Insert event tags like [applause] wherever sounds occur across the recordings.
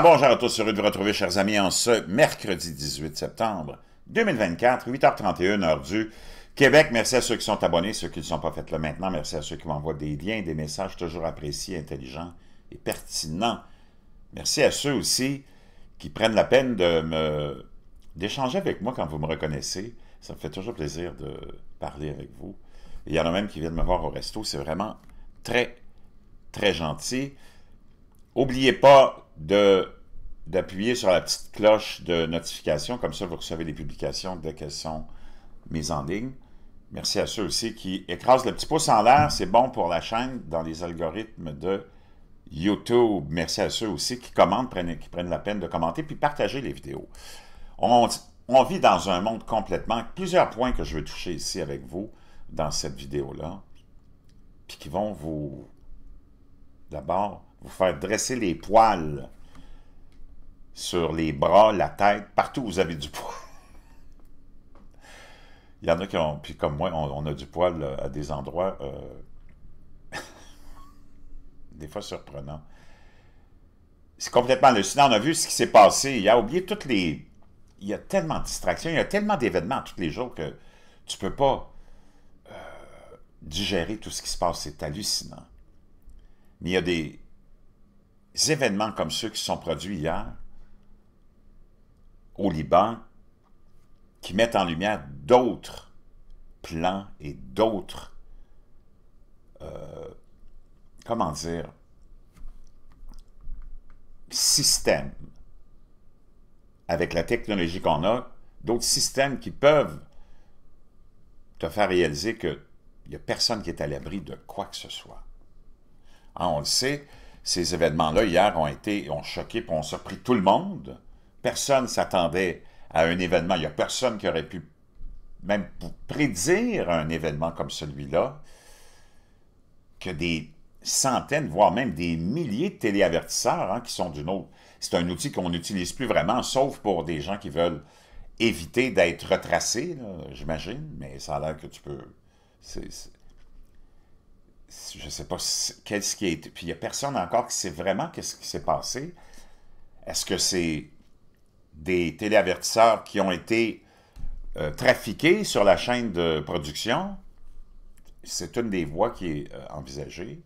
Ah, bonjour à tous, heureux de vous retrouver, chers amis, en ce mercredi 18 septembre 2024, 8h31, heure du Québec. Merci à ceux qui sont abonnés, ceux qui ne sont pas faits là maintenant. Merci à ceux qui m'envoient des liens, des messages toujours appréciés, intelligents et pertinents. Merci à ceux aussi qui prennent la peine de me d'échanger avec moi quand vous me reconnaissez. Ça me fait toujours plaisir de parler avec vous. Il y en a même qui viennent me voir au resto. C'est vraiment très, très gentil. N'oubliez pas de d'appuyer sur la petite cloche de notification, comme ça vous recevez les publications dès qu'elles sont mises en ligne. Merci à ceux aussi qui écrasent le petit pouce en l'air, c'est bon pour la chaîne dans les algorithmes de YouTube. Merci à ceux aussi qui commentent, prennent, qui prennent la peine de commenter, puis partager les vidéos. On, on vit dans un monde complètement, plusieurs points que je veux toucher ici avec vous dans cette vidéo-là, puis qui vont vous, d'abord, vous faire dresser les poils sur les bras, la tête, partout où vous avez du poil. Il y en a qui ont, puis comme moi, on, a du poil euh, à des endroits, euh, [laughs] des fois surprenants. C'est complètement hallucinant. On a vu ce qui s'est passé. Il a oublié toutes les... Il y a tellement de distractions, il y a tellement d'événements tous les jours que tu peux pas euh, digérer tout ce qui se passe. C'est hallucinant. Mais il y a des, événements comme ceux qui sont produits hier au Liban, qui mettent en lumière d'autres plans et d'autres, euh, comment dire, systèmes avec la technologie qu'on a, d'autres systèmes qui peuvent te faire réaliser qu'il n'y a personne qui est à l'abri de quoi que ce soit. Ah, on le sait, ces événements-là hier ont été, ont choqué, ont surpris tout le monde. Personne s'attendait à un événement. Il n'y a personne qui aurait pu même prédire un événement comme celui-là, que des centaines, voire même des milliers de téléavertisseurs hein, qui sont d'une autre. C'est un outil qu'on n'utilise plus vraiment, sauf pour des gens qui veulent éviter d'être retracés, j'imagine, mais ça a l'air que tu peux je ne sais pas qu'est-ce qui a été. Puis il n'y a personne encore qui sait vraiment qu'est-ce qui s'est passé. Est-ce que c'est des téléavertisseurs qui ont été euh, trafiqués sur la chaîne de production? C'est une des voies qui est euh, envisagée.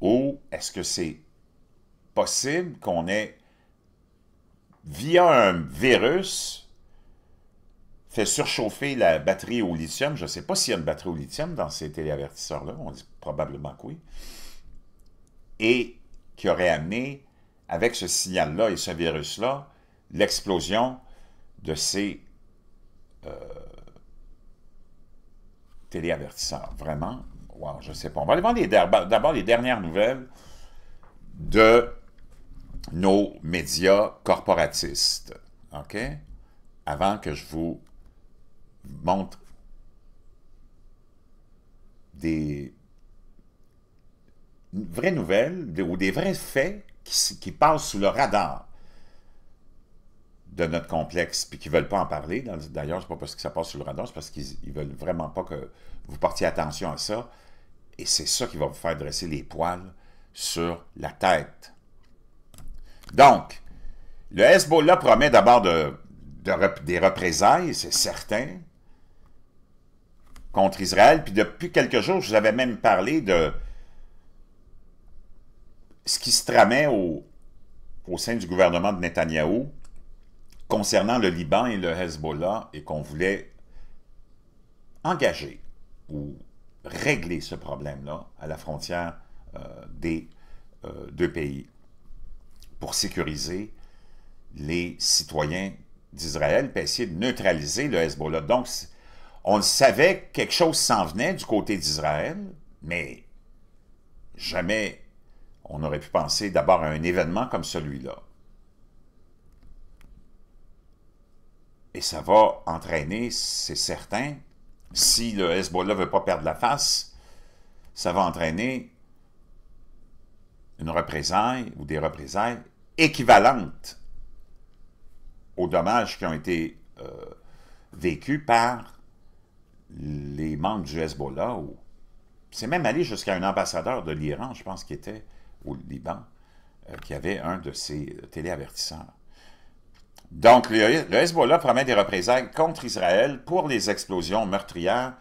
Ou est-ce que c'est possible qu'on ait, via un virus, fait surchauffer la batterie au lithium. Je ne sais pas s'il y a une batterie au lithium dans ces téléavertisseurs-là. On dit probablement que oui. Et qui aurait amené, avec ce signal-là et ce virus-là, l'explosion de ces euh, téléavertisseurs. Vraiment, je ne sais pas. On va aller voir d'abord les dernières nouvelles de nos médias corporatistes. OK? Avant que je vous montre des vraies nouvelles ou des vrais faits qui, passent sous le radar de notre complexe, puis qui ne veulent pas en parler. D'ailleurs, ce n'est pas parce que ça passe sous le radar, c'est parce qu'ils ne veulent vraiment pas que vous portiez attention à ça. Et c'est ça qui va vous faire dresser les poils sur la tête. Donc, le Hezbollah promet d'abord de, des représailles, c'est certain contre Israël. Puis depuis quelques jours, je vous avais même parlé de ce qui se tramait au, sein du gouvernement de Netanyahou concernant le Liban et le Hezbollah et qu'on voulait engager ou régler ce problème-là à la frontière euh, des euh, deux pays pour sécuriser les citoyens d'Israël, et essayer de neutraliser le Hezbollah. Donc, on le savait, quelque chose s'en venait du côté d'Israël, mais jamais on aurait pu penser d'abord à un événement comme celui-là. Et ça va entraîner, c'est certain, si le Hezbollah ne veut pas perdre la face, ça va entraîner une représaille ou des représailles équivalentes aux dommages qui ont été euh, vécus par les membres du Hezbollah, c'est même allé jusqu'à un ambassadeur de l'Iran, je pense, qui était au Liban, euh, qui avait un de ses téléavertisseurs. Donc, le, Hezbollah promet des représailles contre Israël pour les explosions meurtrières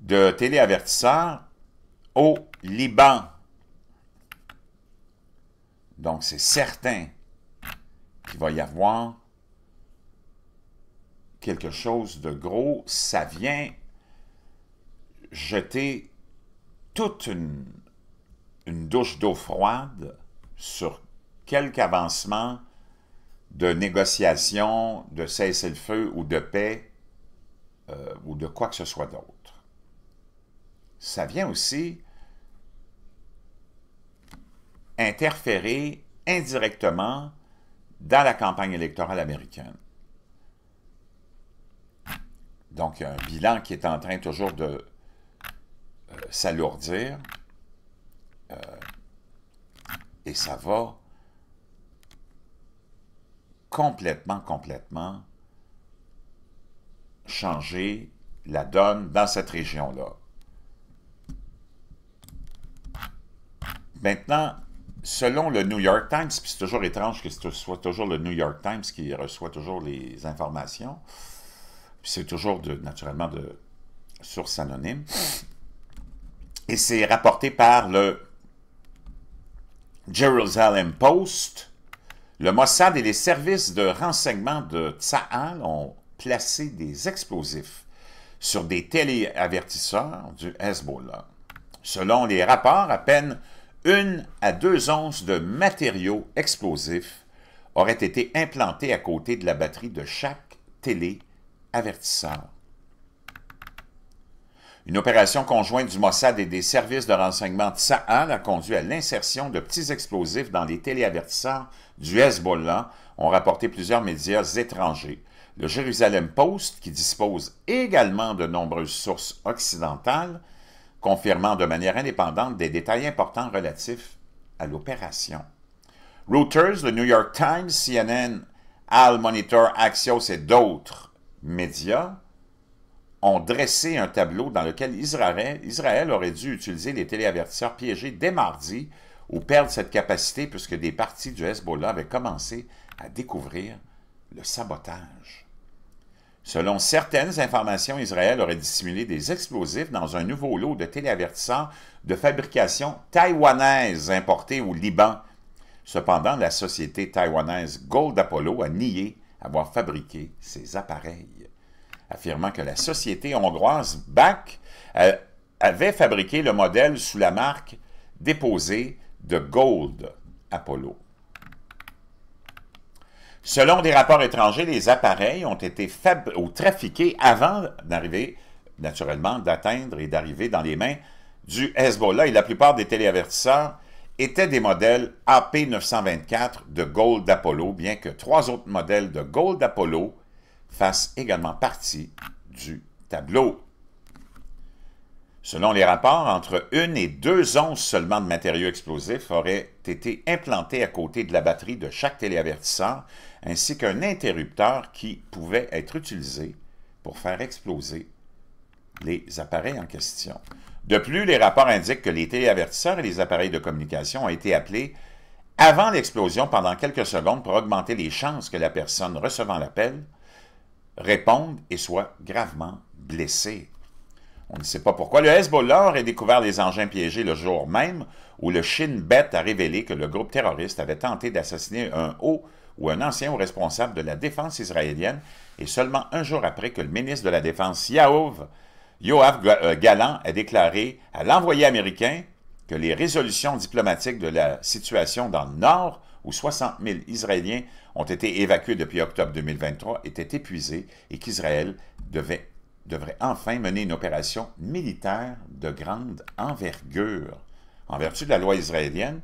de téléavertisseurs au Liban. Donc, c'est certain qu'il va y avoir quelque chose de gros, ça vient jeter toute une, douche d'eau froide sur quelque avancement de négociation, de cessez-le-feu ou de paix euh, ou de quoi que ce soit d'autre. Ça vient aussi interférer indirectement dans la campagne électorale américaine. Donc, il y a un bilan qui est en train toujours de euh, s'alourdir. Euh, et ça va complètement, complètement changer la donne dans cette région-là. Maintenant, selon le New York Times, puis c'est toujours étrange que ce soit toujours le New York Times qui reçoit toujours les informations, c'est toujours de, naturellement de source anonyme. Et c'est rapporté par le Jerusalem Post. Le Mossad et les services de renseignement de Tsahal ont placé des explosifs sur des téléavertisseurs du Hezbollah. Selon les rapports, à peine une à deux onces de matériaux explosifs auraient été implantés à côté de la batterie de chaque télé avertisseur. Une opération conjointe du Mossad et des services de renseignement Tsahal a conduit à l'insertion de petits explosifs dans les téléavertisseurs du Hezbollah, ont rapporté plusieurs médias étrangers. Le Jérusalem Post, qui dispose également de nombreuses sources occidentales, confirmant de manière indépendante des détails importants relatifs à l'opération. Reuters, le New York Times, CNN, Al Monitor, Axios et d'autres médias ont dressé un tableau dans lequel Israël, aurait dû utiliser les téléavertisseurs piégés dès mardi ou perdre cette capacité puisque des parties du Hezbollah avaient commencé à découvrir le sabotage. Selon certaines informations, Israël aurait dissimulé des explosifs dans un nouveau lot de téléavertisseurs de fabrication taïwanaise importés au Liban. Cependant, la société taïwanaise Gold Apollo a nié avoir fabriqué ces appareils, affirmant que la société hongroise BAC euh, avait fabriqué le modèle sous la marque déposée de Gold Apollo. Selon des rapports étrangers, les appareils ont été ou trafiqués avant d'arriver, naturellement, d'atteindre et d'arriver dans les mains du Hezbollah. Et la plupart des téléavertisseurs étaient des modèles AP924 de Gold Apollo, bien que trois autres modèles de Gold Apollo fassent également partie du tableau. Selon les rapports, entre une et deux onces seulement de matériaux explosifs auraient été implantés à côté de la batterie de chaque téléavertisseur, ainsi qu'un interrupteur qui pouvait être utilisé pour faire exploser les appareils en question. De plus, les rapports indiquent que les téléavertisseurs et les appareils de communication ont été appelés avant l'explosion pendant quelques secondes pour augmenter les chances que la personne recevant l'appel réponde et soit gravement blessée. On ne sait pas pourquoi. Le Hezbollah a découvert les engins piégés le jour même où le Shin Bet a révélé que le groupe terroriste avait tenté d'assassiner un haut ou un ancien haut responsable de la défense israélienne et seulement un jour après que le ministre de la Défense Ya'ov, Yoav euh, Galland a déclaré à l'envoyé américain que les résolutions diplomatiques de la situation dans le Nord, où 60 000 Israéliens ont été évacués depuis octobre 2023, étaient épuisées et qu'Israël devrait enfin mener une opération militaire de grande envergure. En vertu de la loi israélienne,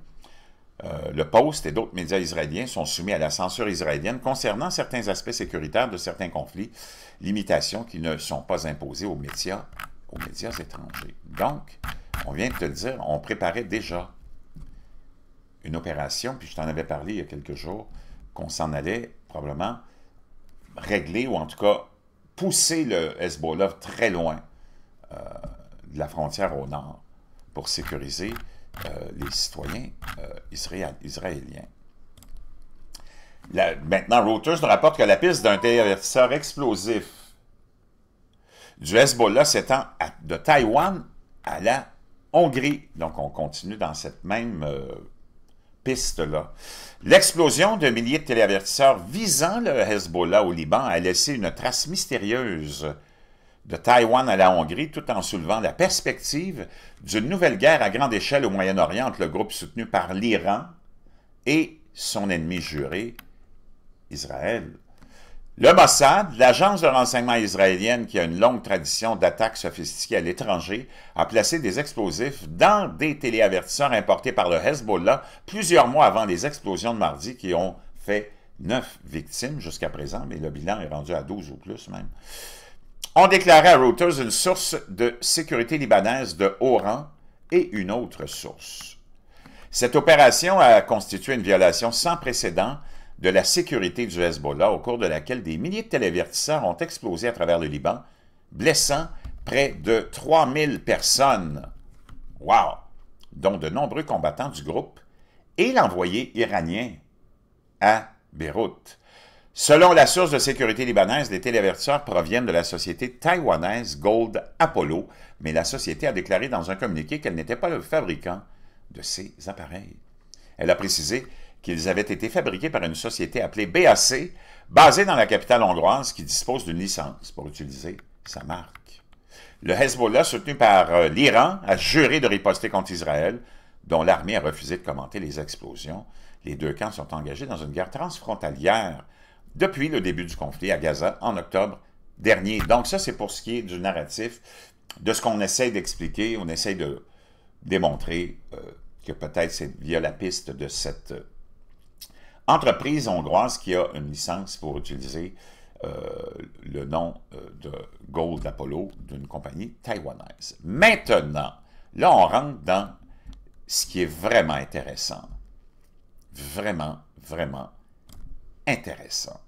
euh, le Post et d'autres médias israéliens sont soumis à la censure israélienne concernant certains aspects sécuritaires de certains conflits, limitations qui ne sont pas imposées aux médias, aux médias étrangers. Donc, on vient de te dire, on préparait déjà une opération, puis je t'en avais parlé il y a quelques jours, qu'on s'en allait probablement régler ou en tout cas pousser le Hezbollah très loin euh, de la frontière au nord pour sécuriser euh, les citoyens euh, israéliens. maintenant, Reuters nous rapporte que la piste d'un télévertisseur explosif du Hezbollah s'étend de Taïwan à la Hongrie. Donc, on continue dans cette même euh, piste-là. L'explosion d'un milliers de téléavertisseurs visant le Hezbollah au Liban a laissé une trace mystérieuse de Taïwan à la Hongrie, tout en soulevant la perspective d'une nouvelle guerre à grande échelle au Moyen-Orient entre le groupe soutenu par l'Iran et son ennemi juré, Israël. Le Mossad, l'agence de renseignement israélienne qui a une longue tradition d'attaques sophistiquées à l'étranger, a placé des explosifs dans des téléavertisseurs importés par le Hezbollah plusieurs mois avant les explosions de mardi qui ont fait neuf victimes jusqu'à présent, mais le bilan est rendu à 12 ou plus même ont déclaré à Reuters une source de sécurité libanaise de haut rang et une autre source. Cette opération a constitué une violation sans précédent de la sécurité du Hezbollah au cours de laquelle des milliers de télévertisseurs ont explosé à travers le Liban, blessant près de 3000 personnes. Dont de nombreux combattants du groupe et l'envoyé iranien à Beyrouth. Selon la source de sécurité libanaise, les télévertisseurs proviennent de la société taïwanaise Gold Apollo, mais la société a déclaré dans un communiqué qu'elle n'était pas le fabricant de ces appareils. Elle a précisé qu'ils avaient été fabriqués par une société appelée BAC, basée dans la capitale hongroise, qui dispose d'une licence pour utiliser sa marque. Le Hezbollah, soutenu par euh, l'Iran, a juré de riposter contre Israël, dont l'armée a refusé de commenter les explosions. Les deux camps sont engagés dans une guerre transfrontalière depuis le début du conflit à Gaza en octobre dernier. Donc ça, c'est pour ce qui est du narratif, de ce qu'on essaie d'expliquer, on essaie de démontrer euh, que peut-être c'est via la piste de cette euh, entreprise hongroise qui a une licence pour utiliser euh, le nom de Gold Apollo d'une compagnie taïwanaise. Maintenant, là, on rentre dans ce qui est vraiment intéressant. Vraiment, vraiment intéressant.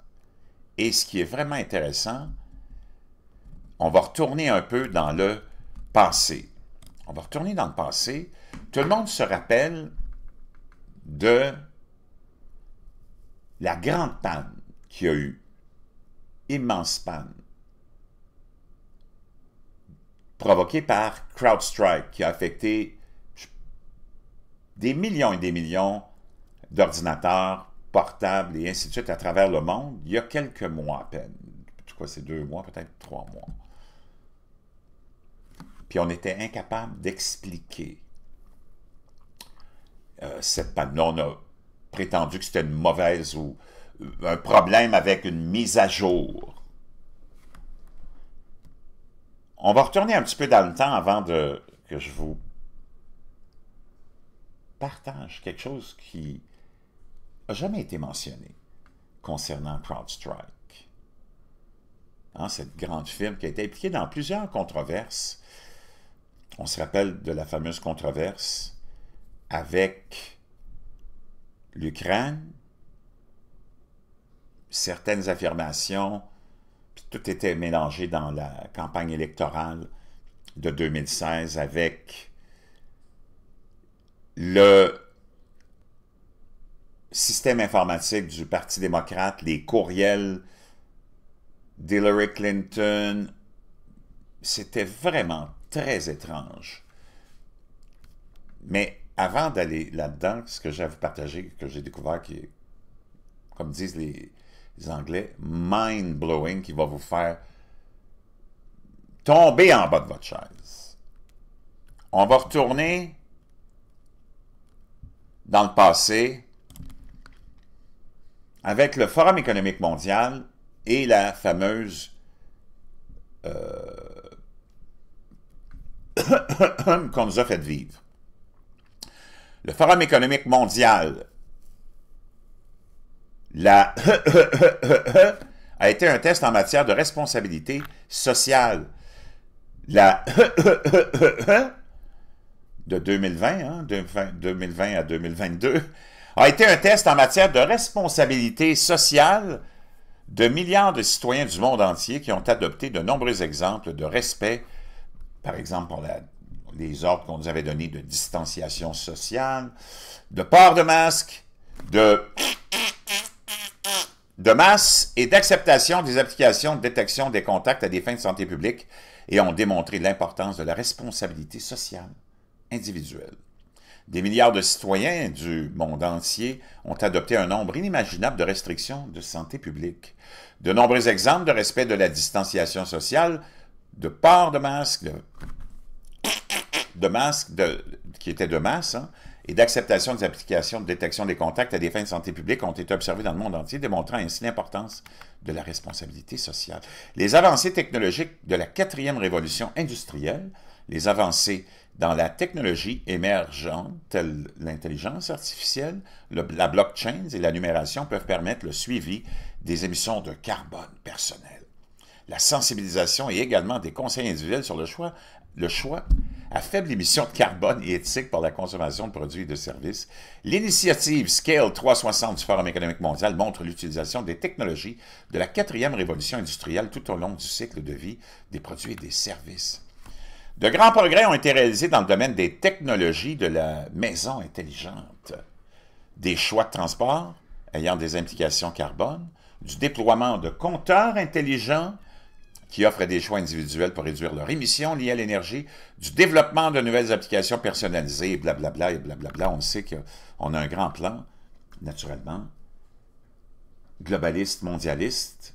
Et ce qui est vraiment intéressant, on va retourner un peu dans le passé. On va retourner dans le passé. Tout le monde se rappelle de la grande panne qu'il y a eu. Immense panne. Provoquée par CrowdStrike qui a affecté des millions et des millions d'ordinateurs portables et ainsi de suite à travers le monde il y a quelques mois à peine. En tout c'est deux mois, peut-être trois mois. Puis on était incapable d'expliquer euh, cette panne. on a prétendu que c'était une mauvaise ou euh, un problème avec une mise à jour. On va retourner un petit peu dans le temps avant de, que je vous partage quelque chose qui a jamais été mentionné concernant CrowdStrike. Hein, cette grande firme qui a été impliquée dans plusieurs controverses. On se rappelle de la fameuse controverse avec l'Ukraine, certaines affirmations, puis tout était mélangé dans la campagne électorale de 2016 avec le système informatique du Parti démocrate, les courriels d'Hillary Clinton, c'était vraiment très étrange. Mais avant d'aller là-dedans, ce que j'ai à vous partager, que j'ai découvert, qui est, comme disent les, les Anglais, mind-blowing, qui va vous faire tomber en bas de votre chaise. On va retourner dans le passé, avec le Forum économique mondial et la fameuse euh, [coughs] qu'on nous a fait vivre. Le Forum économique mondial la [coughs] a été un test en matière de responsabilité sociale. La [coughs] de 2020, de 2020 à 2022, a été un test en matière de responsabilité sociale de milliards de citoyens du monde entier qui ont adopté de nombreux exemples de respect, par exemple pour les ordres qu'on nous avait donnés de distanciation sociale, de port de masque, de, de masse et d'acceptation des applications de détection des contacts à des fins de santé publique et ont démontré l'importance de la responsabilité sociale individuelle. Des milliards de citoyens du monde entier ont adopté un nombre inimaginable de restrictions de santé publique. De nombreux exemples de respect de la distanciation sociale, de port de masques, de, masques qui étaient de masse, hein, et d'acceptation des applications de détection des contacts à des fins de santé publique ont été observés dans le monde entier, démontrant ainsi l'importance de la responsabilité sociale. Les avancées technologiques de la quatrième révolution industrielle, les avancées dans la technologie émergente, telle l'intelligence artificielle, la blockchain et la numération peuvent permettre le suivi des émissions de carbone personnelles. La sensibilisation et également des conseils individuels sur le choix, le choix à faible émission de carbone et éthique par la consommation de produits et de services, l'initiative Scale 360 du Forum économique mondial montre l'utilisation des technologies de la quatrième révolution industrielle tout au long du cycle de vie des produits et des services. De grands progrès ont été réalisés dans le domaine des technologies de la maison intelligente, des choix de transport ayant des implications carbone, du déploiement de compteurs intelligents qui offrent des choix individuels pour réduire leurs émissions liées à l'énergie, du développement de nouvelles applications personnalisées, blablabla, et blablabla. On sait qu'on a un grand plan, naturellement, globaliste, mondialiste,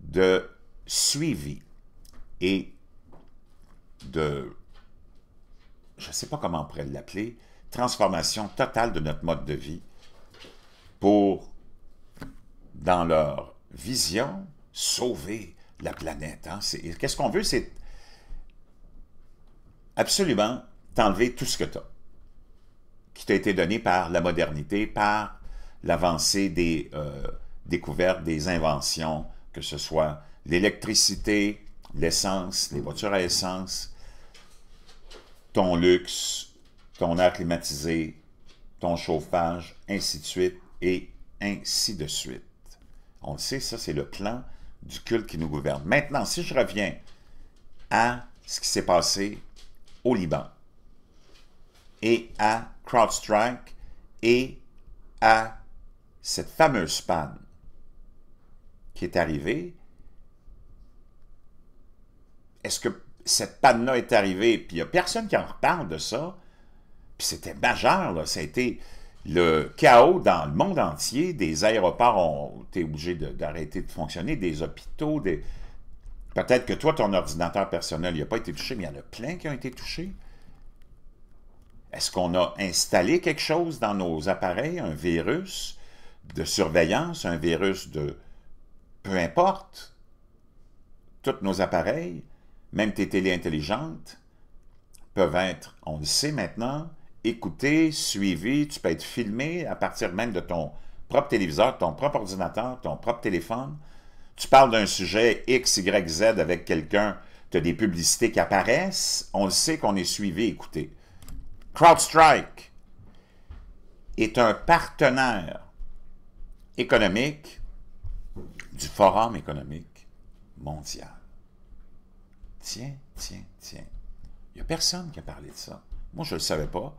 de suivi et de, je ne sais pas comment on pourrait l'appeler, transformation totale de notre mode de vie pour, dans leur vision, sauver la planète. Hein? Qu'est-ce qu'on veut, c'est absolument t'enlever tout ce que tu as, qui t'a été donné par la modernité, par l'avancée des euh, découvertes, des inventions, que ce soit l'électricité, l'essence, les voitures à essence, ton luxe, ton air climatisé, ton chauffage, ainsi de suite, et ainsi de suite. On le sait, ça, c'est le plan du culte qui nous gouverne. Maintenant, si je reviens à ce qui s'est passé au Liban et à CrowdStrike et à cette fameuse panne qui est arrivée est-ce que cette panne-là est arrivée? Puis il n'y a personne qui en reparle de ça. Puis c'était majeur, là. Ça a été le chaos dans le monde entier. Des aéroports ont été obligés d'arrêter de, fonctionner, des hôpitaux, des... Peut-être que toi, ton ordinateur personnel, il n'a pas été touché, mais il y en a plein qui ont été touchés. Est-ce qu'on a installé quelque chose dans nos appareils, un virus de surveillance, un virus de... peu importe, tous nos appareils, même tes télé intelligentes, peuvent être, on le sait maintenant, écoutées, suivies, tu peux être filmé à partir même de ton propre téléviseur, ton propre ordinateur, ton propre téléphone. Tu parles d'un sujet X, Y, Z avec quelqu'un, tu as des publicités qui apparaissent, on le sait qu'on est suivi, écouté. CrowdStrike est un partenaire économique du Forum économique mondial tiens, tiens, tiens. Il n'y a personne qui a parlé de ça. Moi, je ne le savais pas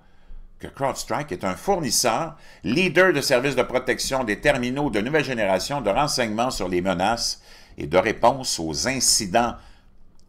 que CrowdStrike est un fournisseur, leader de services de protection des terminaux de nouvelle génération de renseignements sur les menaces et de réponse aux incidents.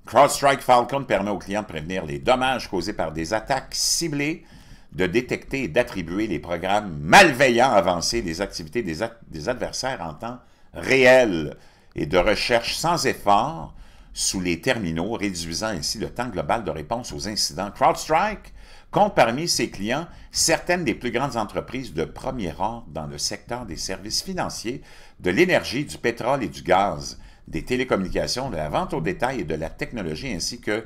CrowdStrike Falcon permet aux clients de prévenir les dommages causés par des attaques ciblées, de détecter et d'attribuer les programmes malveillants avancés des activités des adversaires en temps réel et de recherche sans effort sous les terminaux, réduisant ainsi le temps global de réponse aux incidents. CrowdStrike compte parmi ses clients certaines des plus grandes entreprises de premier rang dans le secteur des services financiers, de l'énergie, du pétrole et du gaz, des télécommunications, de la vente au détail et de la technologie, ainsi que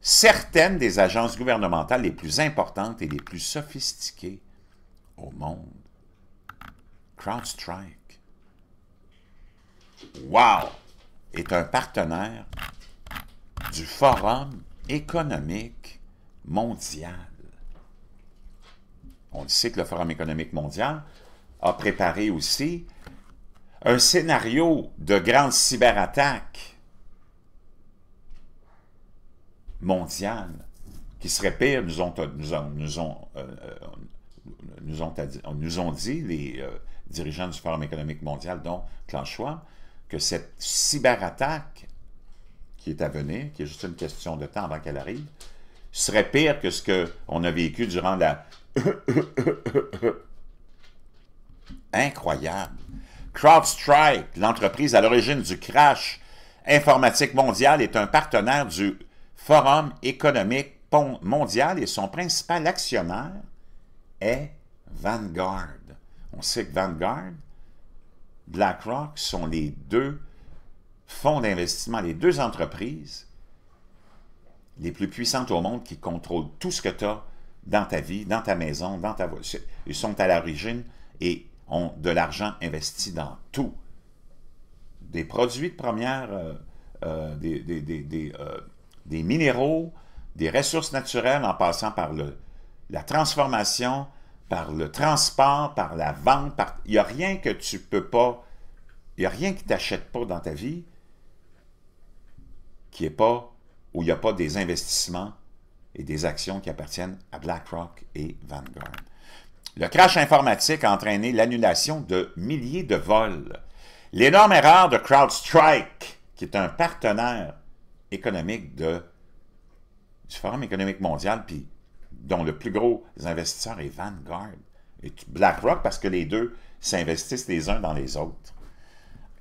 certaines des agences gouvernementales les plus importantes et les plus sophistiquées au monde. CrowdStrike. Wow! est un partenaire du Forum économique mondial. On sait que le Forum économique mondial a préparé aussi un scénario de grande cyberattaque mondiale qui serait pire, nous ont, nous nous euh, euh, nous ont, dit les euh, dirigeants du Forum économique mondial, dont Clanchois que cette cyberattaque qui est à venir, qui est juste une question de temps avant qu'elle arrive, serait pire que ce qu'on a vécu durant la... [laughs] Incroyable. CrowdStrike, l'entreprise à l'origine du crash informatique mondial, est un partenaire du Forum économique mondial et son principal actionnaire est Vanguard. On sait que Vanguard BlackRock sont les deux fonds d'investissement, les deux entreprises les plus puissantes au monde qui contrôlent tout ce que tu as dans ta vie, dans ta maison, dans ta voiture. Ils sont à l'origine et ont de l'argent investi dans tout. Des produits de première, euh, euh, des, euh, des, minéraux, des ressources naturelles en passant par le, la transformation, par le transport, par la vente, par... il n'y a rien que tu peux pas, il n'y a rien qui t'achète pas dans ta vie qui est pas, où il n'y a pas des investissements et des actions qui appartiennent à BlackRock et Vanguard. Le crash informatique a entraîné l'annulation de milliers de vols. L'énorme erreur de CrowdStrike, qui est un partenaire économique de, du Forum économique mondial, puis dont le plus gros investisseur est Vanguard. Et BlackRock, parce que les deux s'investissent les uns dans les autres,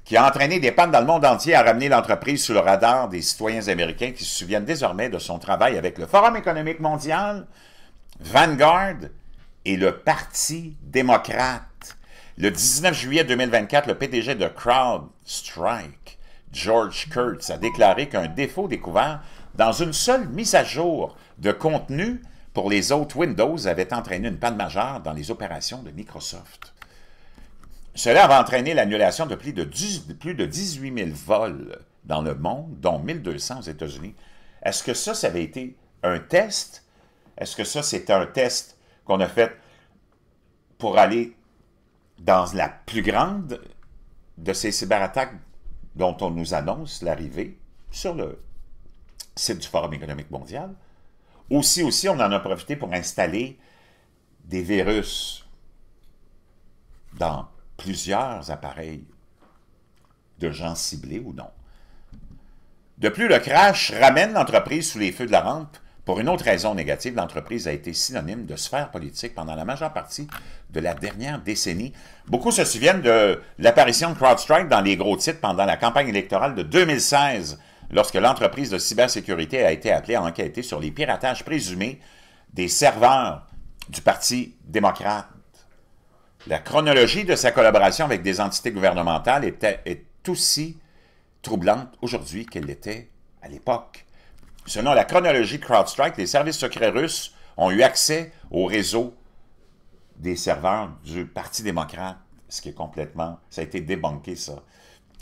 qui a entraîné des pannes dans le monde entier à ramener l'entreprise sous le radar des citoyens américains qui se souviennent désormais de son travail avec le Forum économique mondial, Vanguard et le Parti démocrate. Le 19 juillet 2024, le PDG de CrowdStrike, George Kurtz, a déclaré qu'un défaut découvert dans une seule mise à jour de contenu pour les autres, Windows avait entraîné une panne majeure dans les opérations de Microsoft. Cela avait entraîné l'annulation de plus de, 18 000 vols dans le monde, dont 1200 aux États-Unis. Est-ce que ça, ça avait été un test? Est-ce que ça, c'était un test qu'on a fait pour aller dans la plus grande de ces cyberattaques dont on nous annonce l'arrivée sur le site du Forum économique mondial? Aussi, aussi, on en a profité pour installer des virus dans plusieurs appareils de gens ciblés ou non. De plus, le crash ramène l'entreprise sous les feux de la rampe. Pour une autre raison négative, l'entreprise a été synonyme de sphère politique pendant la majeure partie de la dernière décennie. Beaucoup se souviennent de l'apparition de CrowdStrike dans les gros titres pendant la campagne électorale de 2016 lorsque l'entreprise de cybersécurité a été appelée à enquêter sur les piratages présumés des serveurs du Parti démocrate. La chronologie de sa collaboration avec des entités gouvernementales est aussi troublante aujourd'hui qu'elle l'était à l'époque. Selon la chronologie CrowdStrike, les services secrets russes ont eu accès au réseau des serveurs du Parti démocrate, ce qui est complètement... Ça a été débanqué, ça.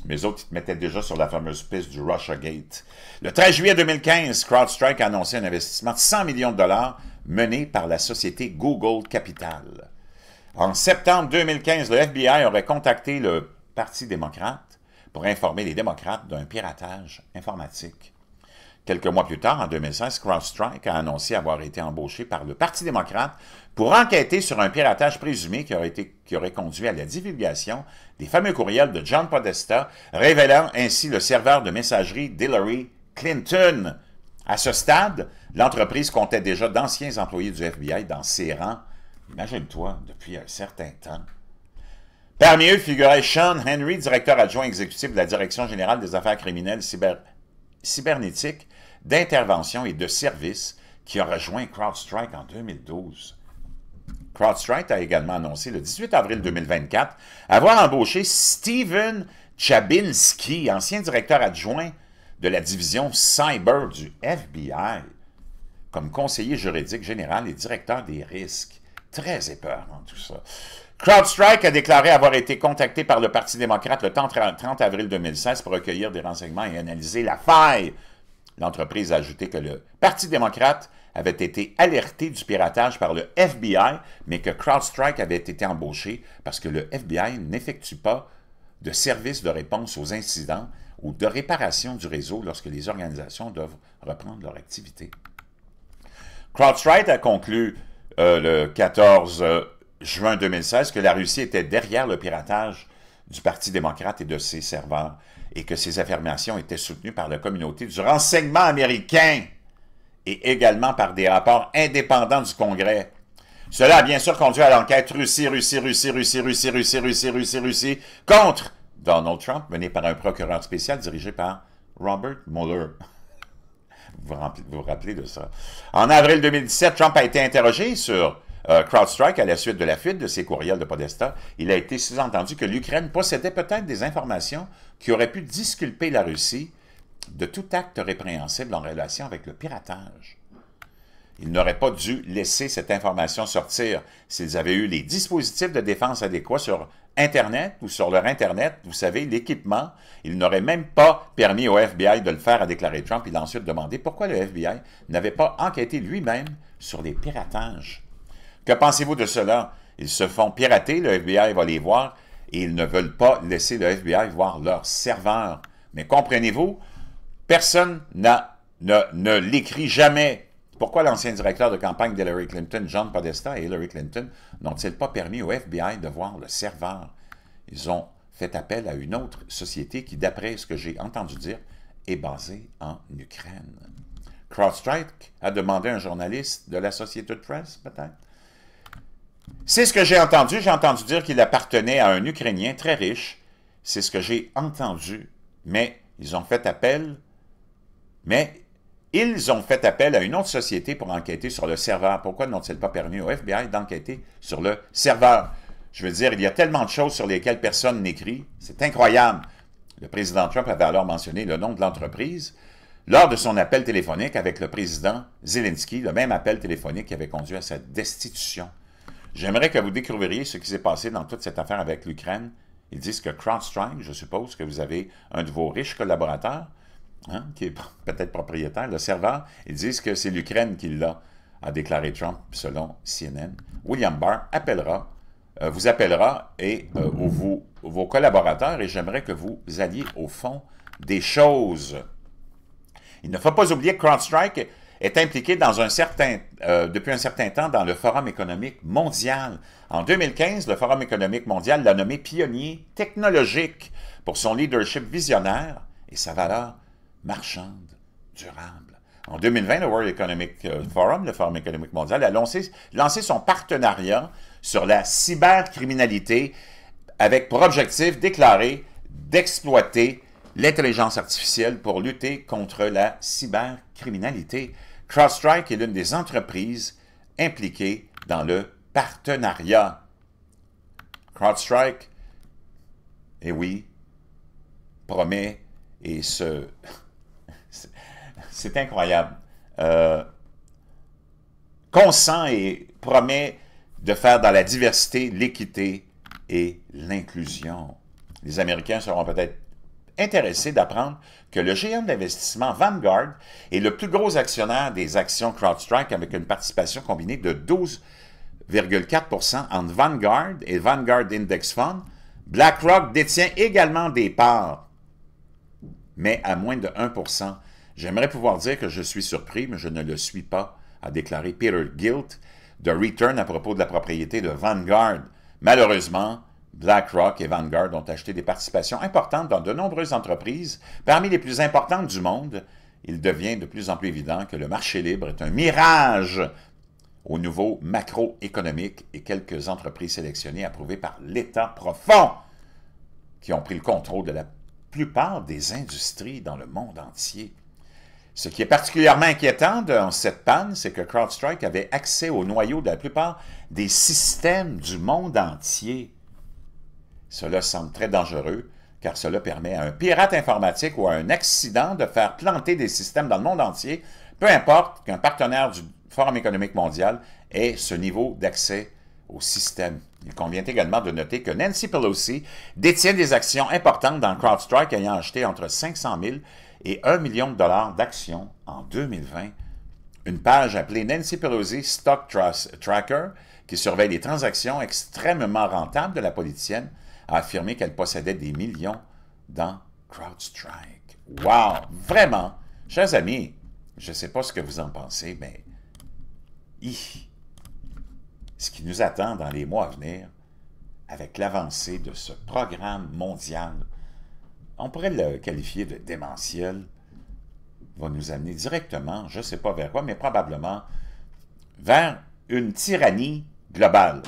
Mais autres, ils te mettaient déjà sur la fameuse piste du Gate. Le 13 juillet 2015, CrowdStrike a annoncé un investissement de 100 millions de dollars mené par la société Google Capital. En septembre 2015, le FBI aurait contacté le Parti démocrate pour informer les démocrates d'un piratage informatique. Quelques mois plus tard, en 2016, CrowdStrike a annoncé avoir été embauché par le Parti démocrate pour enquêter sur un piratage présumé qui aurait, été, qui aurait conduit à la divulgation des fameux courriels de John Podesta, révélant ainsi le serveur de messagerie d'Hillary Clinton. À ce stade, l'entreprise comptait déjà d'anciens employés du FBI dans ses rangs, imagine-toi, depuis un certain temps. Parmi eux figurait Sean Henry, directeur adjoint exécutif de la Direction générale des affaires criminelles cyber... cybernétiques, d'intervention et de services, qui a rejoint CrowdStrike en 2012. CrowdStrike a également annoncé le 18 avril 2024 avoir embauché Steven Chabinski, ancien directeur adjoint de la division cyber du FBI, comme conseiller juridique général et directeur des risques. Très épeurant tout ça. CrowdStrike a déclaré avoir été contacté par le Parti démocrate le 30 avril 2016 pour recueillir des renseignements et analyser la faille. L'entreprise a ajouté que le Parti démocrate avait été alerté du piratage par le FBI, mais que CrowdStrike avait été embauché parce que le FBI n'effectue pas de service de réponse aux incidents ou de réparation du réseau lorsque les organisations doivent reprendre leur activité. CrowdStrike a conclu euh, le 14 euh, juin 2016 que la Russie était derrière le piratage du Parti démocrate et de ses serveurs, et que ces affirmations étaient soutenues par la communauté du renseignement américain et également par des rapports indépendants du Congrès. Cela a bien sûr conduit à l'enquête Russie, Russie, Russie, Russie, Russie, Russie, Russie, Russie, Russie, contre Donald Trump, menée par un procureur spécial dirigé par Robert Mueller. [laughs] Vous vous rappelez de ça. En avril 2017, Trump a été interrogé sur euh, CrowdStrike à la suite de la fuite de ses courriels de Podesta. Il a été sous-entendu que l'Ukraine possédait peut-être des informations qui auraient pu disculper la Russie de tout acte répréhensible en relation avec le piratage. Ils n'auraient pas dû laisser cette information sortir s'ils avaient eu les dispositifs de défense adéquats sur Internet ou sur leur Internet, vous savez, l'équipement. Ils n'auraient même pas permis au FBI de le faire, a déclaré Trump. Il a ensuite demandé pourquoi le FBI n'avait pas enquêté lui-même sur les piratages. Que pensez-vous de cela? Ils se font pirater, le FBI va les voir, et ils ne veulent pas laisser le FBI voir leurs serveur. Mais comprenez-vous, Personne ne, ne l'écrit jamais. Pourquoi l'ancien directeur de campagne d'Hillary Clinton, John Podesta et Hillary Clinton, n'ont-ils pas permis au FBI de voir le serveur? Ils ont fait appel à une autre société qui, d'après ce que j'ai entendu dire, est basée en Ukraine. CrowdStrike a demandé à un journaliste de la société de presse, peut-être. C'est ce que j'ai entendu. J'ai entendu dire qu'il appartenait à un Ukrainien très riche. C'est ce que j'ai entendu. Mais ils ont fait appel mais ils ont fait appel à une autre société pour enquêter sur le serveur. Pourquoi n'ont-ils pas permis au FBI d'enquêter sur le serveur? Je veux dire, il y a tellement de choses sur lesquelles personne n'écrit. C'est incroyable. Le président Trump avait alors mentionné le nom de l'entreprise lors de son appel téléphonique avec le président Zelensky, le même appel téléphonique qui avait conduit à sa destitution. J'aimerais que vous découvriez ce qui s'est passé dans toute cette affaire avec l'Ukraine. Ils disent que CrowdStrike, je suppose que vous avez un de vos riches collaborateurs, Hein, qui est [laughs] peut-être propriétaire, le serveur, ils disent que c'est l'Ukraine qui l'a, a déclaré Trump, selon CNN. William Barr appellera, euh, vous appellera et euh, vous, vos collaborateurs, et j'aimerais que vous alliez au fond des choses. Il ne faut pas oublier que CrowdStrike est impliqué dans un euh, depuis un certain temps dans le Forum économique mondial. En 2015, le Forum économique mondial l'a nommé pionnier technologique pour son leadership visionnaire et sa valeur marchande durable. En 2020, le World Economic euh, Forum, le Forum économique mondial, a lancé, son partenariat sur la cybercriminalité avec pour objectif déclaré d'exploiter l'intelligence artificielle pour lutter contre la cybercriminalité. CrowdStrike est l'une des entreprises impliquées dans le partenariat. CrowdStrike, eh oui, promet et se c'est incroyable. Euh, consent et promet de faire dans la diversité l'équité et l'inclusion. Les Américains seront peut-être intéressés d'apprendre que le géant d'investissement Vanguard est le plus gros actionnaire des actions CrowdStrike avec une participation combinée de 12,4 entre Vanguard et Vanguard Index Fund. BlackRock détient également des parts, mais à moins de 1 J'aimerais pouvoir dire que je suis surpris, mais je ne le suis pas, a déclaré Peter Guilt, de Return à propos de la propriété de Vanguard. Malheureusement, BlackRock et Vanguard ont acheté des participations importantes dans de nombreuses entreprises, parmi les plus importantes du monde. Il devient de plus en plus évident que le marché libre est un mirage au niveau macroéconomique et quelques entreprises sélectionnées approuvées par l'État profond qui ont pris le contrôle de la plupart des industries dans le monde entier. Ce qui est particulièrement inquiétant dans cette panne, c'est que CrowdStrike avait accès au noyau de la plupart des systèmes du monde entier. Cela semble très dangereux, car cela permet à un pirate informatique ou à un accident de faire planter des systèmes dans le monde entier, peu importe qu'un partenaire du Forum économique mondial ait ce niveau d'accès au système. Il convient également de noter que Nancy Pelosi détient des actions importantes dans CrowdStrike ayant acheté entre 500 000 et 1 million de dollars d'actions en 2020. Une page appelée Nancy Pelosi Stock Trust Tracker, qui surveille les transactions extrêmement rentables de la politicienne, a affirmé qu'elle possédait des millions dans CrowdStrike. Wow! Vraiment! Chers amis, je ne sais pas ce que vous en pensez, mais ce qui nous attend dans les mois à venir avec l'avancée de ce programme mondial on pourrait le qualifier de démentiel, va nous amener directement, je ne sais pas vers quoi, mais probablement vers une tyrannie globale.